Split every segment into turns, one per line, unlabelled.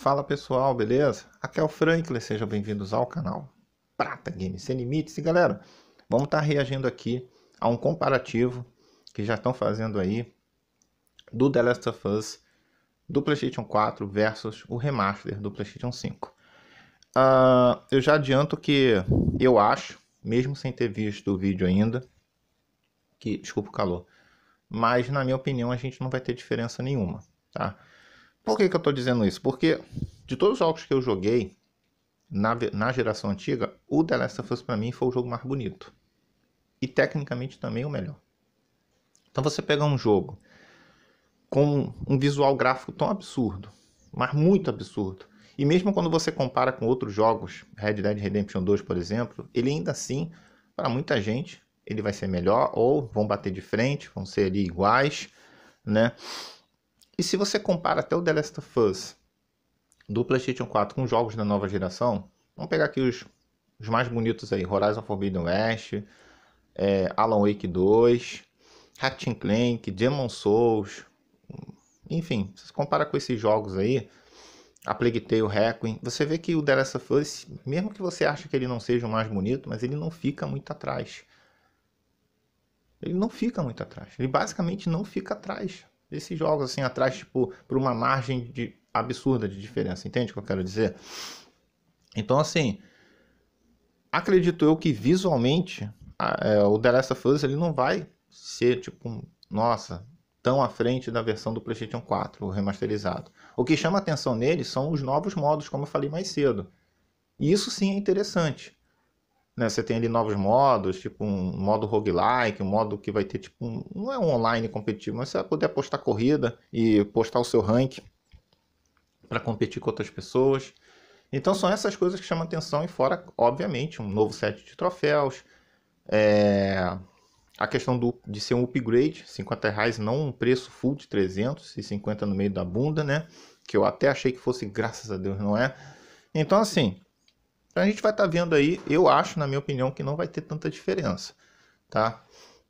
Fala pessoal, beleza? Aqui é o Franklin, sejam bem-vindos ao canal Prata Games Sem Limites. E galera, vamos estar tá reagindo aqui a um comparativo que já estão fazendo aí do The Last of Us do PlayStation 4 versus o remaster do PlayStation 5. Uh, ah, eu já adianto que eu acho, mesmo sem ter visto o vídeo ainda, que, desculpa o calor, mas na minha opinião a gente não vai ter diferença nenhuma, tá? Por que, que eu estou dizendo isso? Porque de todos os jogos que eu joguei na, na geração antiga, o The Last of Us para mim foi o jogo mais bonito. E tecnicamente também o melhor. Então você pega um jogo com um visual gráfico tão absurdo, mas muito absurdo. E mesmo quando você compara com outros jogos, Red Dead Redemption 2, por exemplo, ele ainda assim, para muita gente, ele vai ser melhor ou vão bater de frente, vão ser iguais, né? E se você compara até o The Last of Us do PlayStation 4 com jogos da nova geração, vamos pegar aqui os, os mais bonitos aí: Horizon Forbidden West, é, Alan Wake 2, Ratchet Clank, Demon Souls, enfim, se você compara com esses jogos aí, a Plague Tale, Requiem, você vê que o The Last of Us, mesmo que você ache que ele não seja o mais bonito, mas ele não fica muito atrás. Ele não fica muito atrás. Ele basicamente não fica atrás. Esses jogos assim atrás, tipo, por uma margem de absurda de diferença, entende o que eu quero dizer? Então, assim, acredito eu que visualmente a, é, o The Last of Us ele não vai ser, tipo, nossa, tão à frente da versão do PlayStation 4, o remasterizado. O que chama atenção nele são os novos modos, como eu falei mais cedo. E isso sim é interessante né? Você tem ali novos modos, tipo um modo roguelike, um modo que vai ter tipo um, não é um online competitivo, mas você vai poder apostar corrida e postar o seu rank para competir com outras pessoas. Então são essas coisas que chamam atenção e fora, obviamente, um novo set de troféus, é... a questão do, de ser um upgrade, 50 reais não um preço full de 350 no meio da bunda, né? Que eu até achei que fosse, graças a Deus, não é? Então assim, então a gente vai estar tá vendo aí, eu acho, na minha opinião, que não vai ter tanta diferença, tá?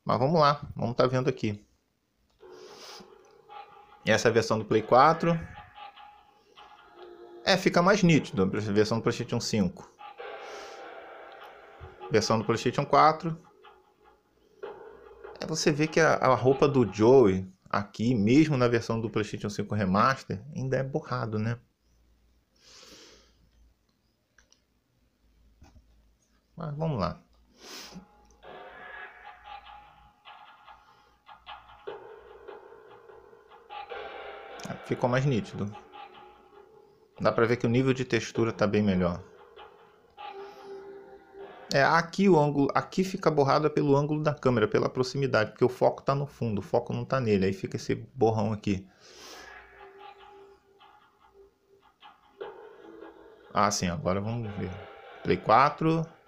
Mas vamos lá, vamos estar tá vendo aqui. Essa é a versão do Play 4. É, fica mais nítido a versão do PlayStation 5. Versão do PlayStation 4. É, você vê que a, a roupa do Joey aqui, mesmo na versão do PlayStation 5 Remaster, ainda é borrado, né? Mas vamos lá. Ah, ficou mais nítido. Dá pra ver que o nível de textura tá bem melhor. É, aqui o ângulo, aqui fica borrada pelo ângulo da câmera, pela proximidade, porque o foco está no fundo, o foco não está nele, aí fica esse borrão aqui. Ah, sim, agora vamos ver. Play 4.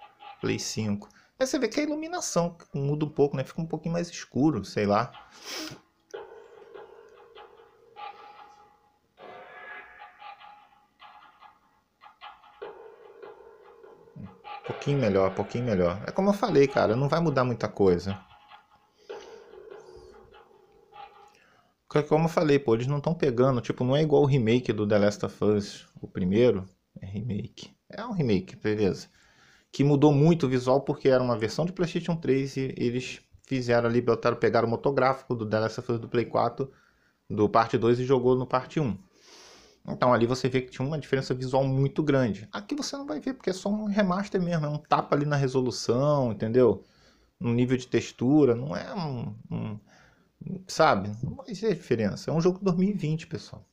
Play 5. Aí você vê que a iluminação muda um pouco, né? Fica um pouquinho mais escuro, sei lá. Um pouquinho melhor, um pouquinho melhor. É como eu falei, cara, não vai mudar muita coisa. É como eu falei, pô, eles não estão pegando, tipo, não é igual o remake do The Last of Us, o primeiro, é remake. É um remake, beleza que mudou muito o visual porque era uma versão de PlayStation 3 e eles fizeram ali, botaram, pegaram o motográfico do The Last of Us do Play 4, do parte 2 e jogou no parte 1. Então ali você vê que tinha uma diferença visual muito grande. Aqui você não vai ver porque é só um remaster mesmo, é um tapa ali na resolução, entendeu? No nível de textura, não é um, um sabe? Mas é a diferença. É um jogo de 2020, pessoal.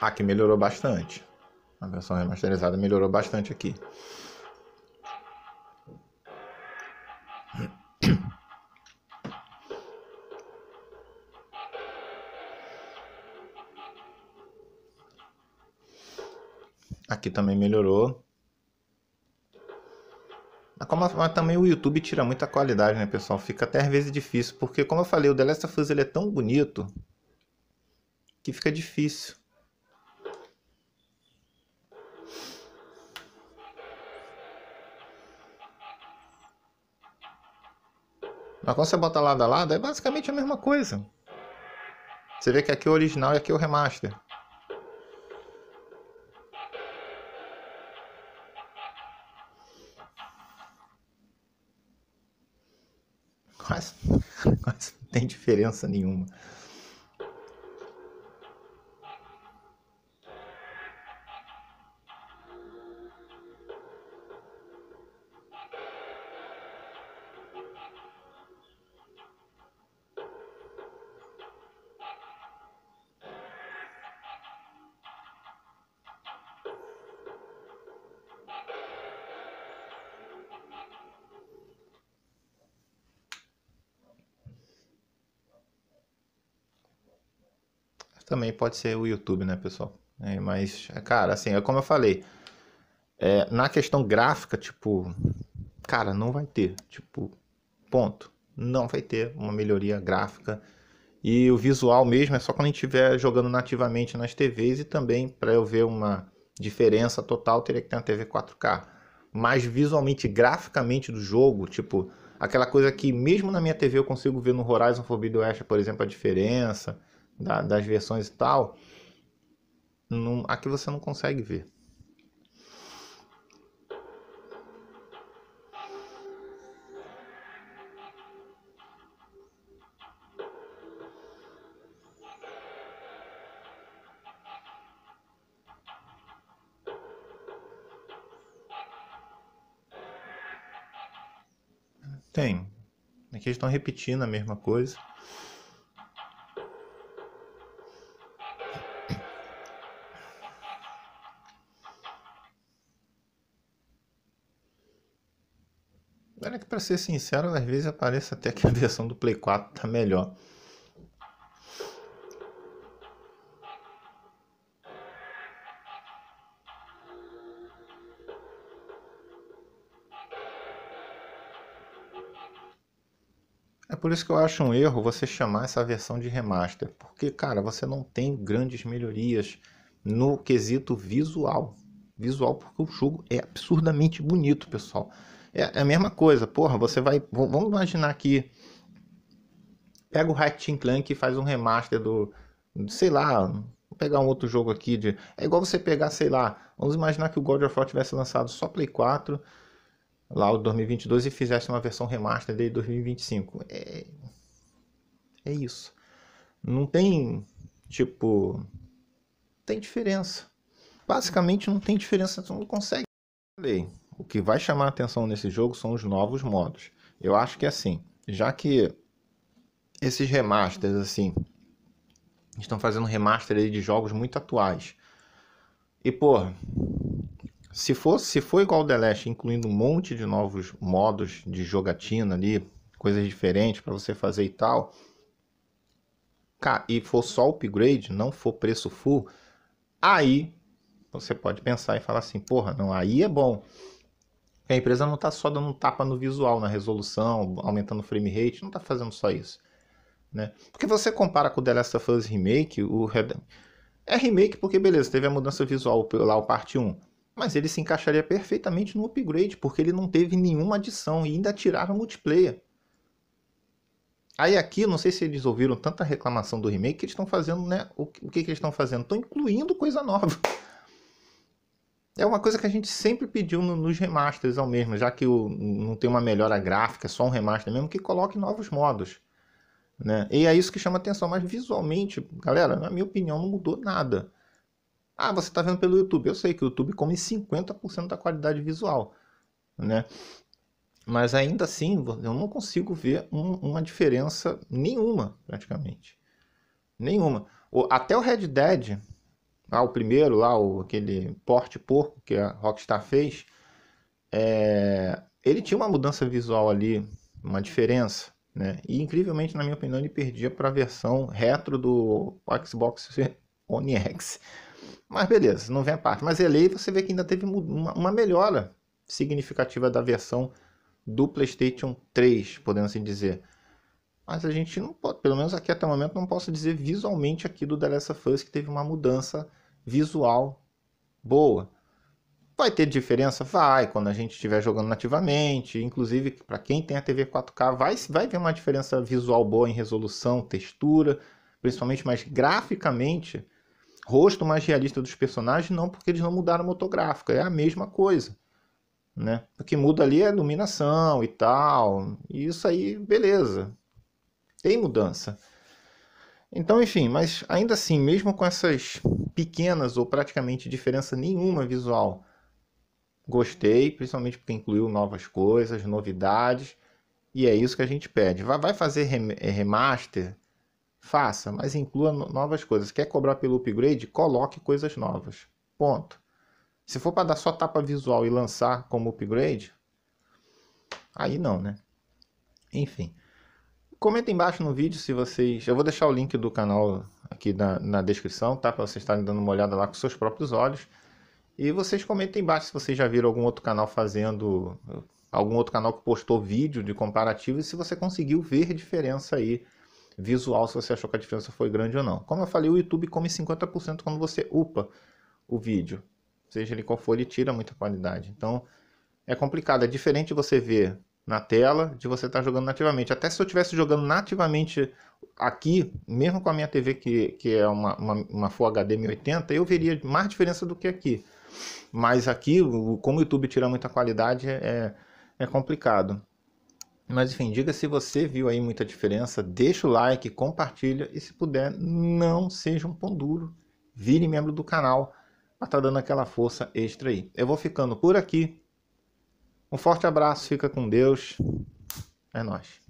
Aqui melhorou bastante. A versão remasterizada melhorou bastante aqui. Aqui também melhorou. Como, mas também o YouTube tira muita qualidade, né, pessoal? Fica até às vezes difícil, porque como eu falei, o The Last of Us ele é tão bonito que fica difícil. Mas quando você bota lado a lado, é basicamente a mesma coisa. Você vê que aqui é o original e aqui é o remaster. Quase, quase não tem diferença nenhuma. também pode ser o YouTube, né, pessoal? É, mas, cara, assim, é como eu falei, é, na questão gráfica, tipo, cara, não vai ter, tipo, ponto. Não vai ter uma melhoria gráfica. E o visual mesmo é só quando a gente estiver jogando nativamente nas TVs e também para eu ver uma diferença total teria que ter uma TV 4K. Mas visualmente, graficamente do jogo, tipo, aquela coisa que mesmo na minha TV eu consigo ver no Horizon Forbidden West, por exemplo, a diferença da, das versões e tal, não, aqui você não consegue ver. Tem. Aqui eles estão repetindo a mesma coisa. para ser sincero, às vezes aparece até que a versão do Play 4 tá melhor. É por isso que eu acho um erro você chamar essa versão de remaster, porque cara, você não tem grandes melhorias no quesito visual. Visual porque o jogo é absurdamente bonito, pessoal. É, é a mesma coisa, porra, você vai. Vamos imaginar aqui. Pega o Ratchet Clank e faz um remaster do. Sei lá. Vou pegar um outro jogo aqui de. É igual você pegar, sei lá. Vamos imaginar que o God of War tivesse lançado só Play 4 lá o 2022 e fizesse uma versão remaster dele 2025. É, é isso. Não tem, tipo, tem diferença. Basicamente não tem diferença, você não consegue. Falei. O que vai chamar a atenção nesse jogo são os novos modos. Eu acho que assim, já que esses remasters assim estão fazendo remaster de jogos muito atuais. E porra, se for, se for igual o The Last, incluindo um monte de novos modos de jogatina ali, coisas diferentes para você fazer e tal, cara, e for só upgrade, não for preço full, aí você pode pensar e falar assim, porra, não, aí é bom a empresa não está só dando um tapa no visual, na resolução, aumentando o frame rate, não está fazendo só isso. Né? Porque você compara com o The Last of Us Remake, o Red... é remake porque, beleza, teve a mudança visual lá, o parte 1. Mas ele se encaixaria perfeitamente no upgrade, porque ele não teve nenhuma adição e ainda tiraram multiplayer. Aí aqui, não sei se eles ouviram tanta reclamação do remake, que eles estão fazendo, né? O que, que eles estão fazendo? Estão incluindo coisa nova. É uma coisa que a gente sempre pediu no, nos remasters ao mesmo, já que o, não tem uma melhora gráfica, só um remaster mesmo, que coloque novos modos. Né? E é isso que chama atenção, mas visualmente, galera, na minha opinião, não mudou nada. Ah, você está vendo pelo YouTube. Eu sei que o YouTube come 50% da qualidade visual. Né? Mas ainda assim, eu não consigo ver um, uma diferença nenhuma, praticamente. Nenhuma. Até o Red Dead, ah, o primeiro lá, o, aquele Porte Porco que a Rockstar fez, é, ele tinha uma mudança visual ali, uma diferença. Né? E incrivelmente, na minha opinião, ele perdia para a versão retro do Xbox One X. Mas beleza, não vem a parte. Mas ele você vê que ainda teve uma, uma melhora significativa da versão do PlayStation 3, podemos assim dizer. Mas a gente não pode, pelo menos aqui até o momento, não posso dizer visualmente aqui do The Last of Us que teve uma mudança visual boa. Vai ter diferença? Vai, quando a gente estiver jogando nativamente. Inclusive, para quem tem a TV 4K, vai, vai ver uma diferença visual boa em resolução, textura, principalmente, mas graficamente, rosto mais realista dos personagens, não porque eles não mudaram a motográfica, é a mesma coisa. Né? O que muda ali é a iluminação e tal. E isso aí, beleza tem mudança. Então, enfim, mas ainda assim, mesmo com essas pequenas ou praticamente diferença nenhuma visual, gostei, principalmente porque incluiu novas coisas, novidades, e é isso que a gente pede. Vai fazer eh, remaster? Faça, mas inclua novas coisas. Quer cobrar pelo upgrade? Coloque coisas novas. Ponto. Se for para dar só tapa visual e lançar como upgrade, aí não, né? Enfim. Comenta embaixo no vídeo se vocês. Eu vou deixar o link do canal aqui na, na descrição, tá? Para vocês estarem dando uma olhada lá com seus próprios olhos. E vocês comentem embaixo se vocês já viram algum outro canal fazendo. Algum outro canal que postou vídeo de comparativo e se você conseguiu ver diferença aí visual, se você achou que a diferença foi grande ou não. Como eu falei, o YouTube come 50% quando você upa o vídeo. Seja ele qual for, ele tira muita qualidade. Então é complicado. É diferente você ver na tela de você estar tá jogando nativamente. Até se eu estivesse jogando nativamente aqui, mesmo com a minha TV que, que é uma, uma, uma Full HD 1080, eu veria mais diferença do que aqui. Mas aqui, como o YouTube tira muita qualidade, é, é, é complicado. Mas enfim, diga se você viu aí muita diferença, deixa o like, compartilha e se puder, não seja um pão duro, vire membro do canal para estar tá dando aquela força extra aí. Eu vou ficando por aqui, um forte abraço, fica com Deus. É nós.